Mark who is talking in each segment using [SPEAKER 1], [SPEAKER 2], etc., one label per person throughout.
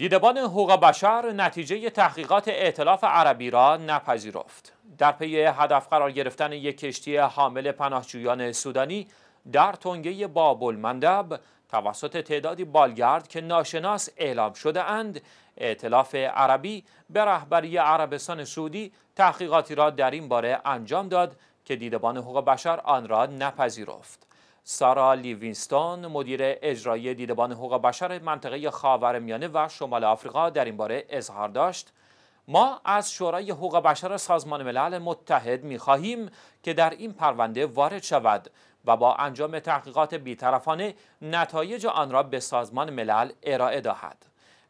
[SPEAKER 1] دیدبان حقوق بشر نتیجه تحقیقات اعتلاف عربی را نپذیرفت. در پی هدف قرار گرفتن یک کشتی حامل پناهجویان سودانی در تنگه بابل مندب توسط تعدادی بالگرد که ناشناس اعلام شده اند ائتلاف عربی به رهبری عربستان سعودی تحقیقاتی را در این باره انجام داد که دیدبان حقوق بشر آن را نپذیرفت سارا لیوینستون مدیر اجرایی دیدبان حقوق بشر منطقه خاورمیانه و شمال آفریقا در این باره اظهار داشت ما از شورای حقوق بشر سازمان ملل متحد می خواهیم که در این پرونده وارد شود و با انجام تحقیقات بیطرفانه نتایج آن را به سازمان ملل ارائه دهد.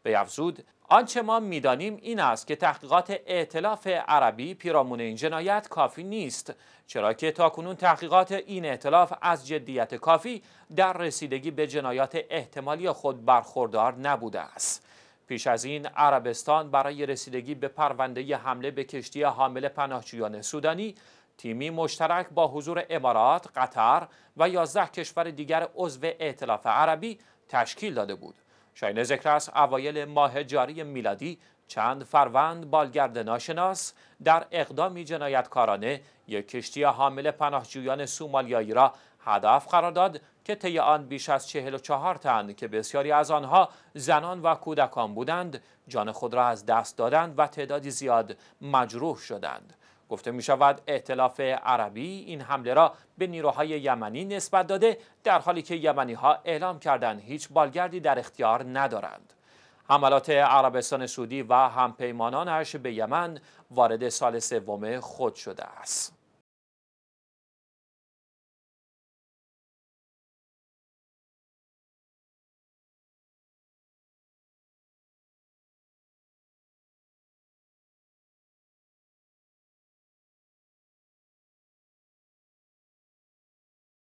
[SPEAKER 1] افزود آنچه ما میدانیم این است که تحقیقات اعتلاف عربی پیرامون این جنایت کافی نیست چرا که تاکنون تحقیقات این اعتلاف از جدیت کافی در رسیدگی به جنایات احتمالی خود برخوردار نبوده است پیش از این عربستان برای رسیدگی به پرونده حمله به کشتی حامل پناهجویان سودانی تیمی مشترک با حضور امارات، قطر و یازده کشور دیگر عضو ائتلاف عربی تشکیل داده بود شاین ذکر است اوایل ماه جاری میلادی چند فروند بالگرد ناشناس در اقدامی جنایتکارانه یک کشتی حامل پناهجویان سومالیایی را هدف قرار داد که طی آن بیش از 44 تن که بسیاری از آنها زنان و کودکان بودند جان خود را از دست دادند و تعدادی زیاد مجروح شدند گفته می شود اعتلاف عربی این حمله را به نیروهای یمنی نسبت داده در حالی که یمنی ها اعلام کردند هیچ بالگردی در اختیار ندارند. حملات عربستان سعودی و همپیمانانش به یمن وارد سال سوم خود شده است.